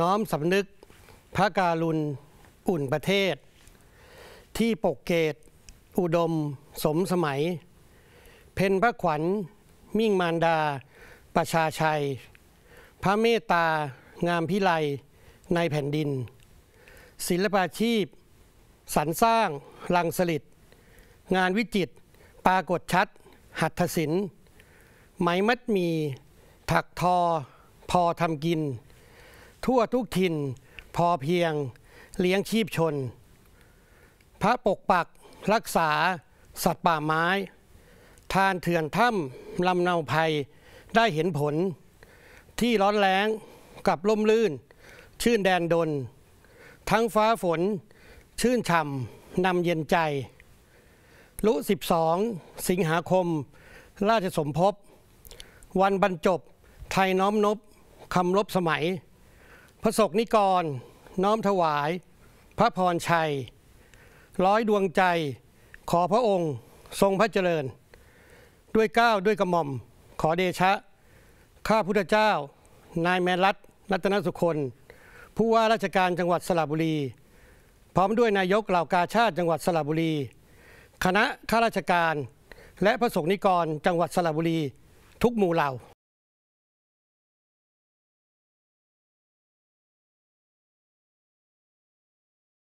น้อมสำนึกพระการุณ อุ่นประเทศ ที่ปกเกตอุดมสมสมัย เพนพระขวัญ มิ่งมารดา ประชาชัย พระเมตตางามพิไล ในแผ่นดิน ศิลปาชีพ สรรสร้างลังสลิดงานวิจิตปรากฏชัด หัตถศิลป์ไหมมัดมีถักทอพอทำกินทั่วทุกถิ่นพอเพียงเลี้ยงชีพชน พระปกปักรักษา สัตว์ป่าไม้ ทานเถื่อนถ้ำลำเนาภัย ได้เห็นผล ที่ร้อนแรงกับล่มลื่น ชื่นแดนดน ทั้งฟ้าฝน ชื่นฉ่ำนำเย็นใจ ลุ12 สิงหาคม ราชสมภพวันบรรจบไทยน้อมนบคำลบสมัยระศกนิกร น้อมถวาย พระพรชัย ร้อยดวงใจ ขอพระองค์ทรงพระเจริญ ด้วยก้าวด้วยกระหม่อมขอเดชะ ข้าพุทธเจ้า นายแมรัตรัตนสุคนผู้ว่าราชการจังหวัดสระบุรี พร้อมด้วยนายกเหล่ากาชาติจังหวัดสระบุรี คณะข้าราชการ และพระสงฆ์นิกรจังหวัดสระบุรี ทุกหมู่เหล่า